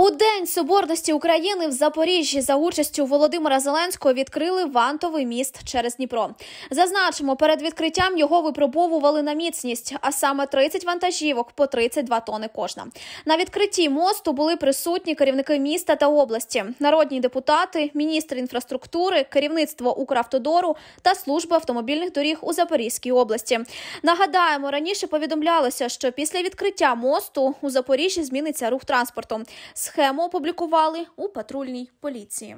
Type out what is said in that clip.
У День Соборності України в Запоріжжі за участю Володимира Зеленського відкрили вантовий міст через Дніпро. Зазначимо, перед відкриттям його випробовували на міцність, а саме 30 вантажівок по 32 тони кожна. На відкритті мосту були присутні керівники міста та області, народні депутати, міністр інфраструктури, керівництво Укравтодору та служби автомобільних доріг у Запорізькій області. Нагадаємо, раніше повідомлялося, що після відкриття мосту у Запоріжжі зміниться рух транспорту. Схему опублікували у патрульній поліції.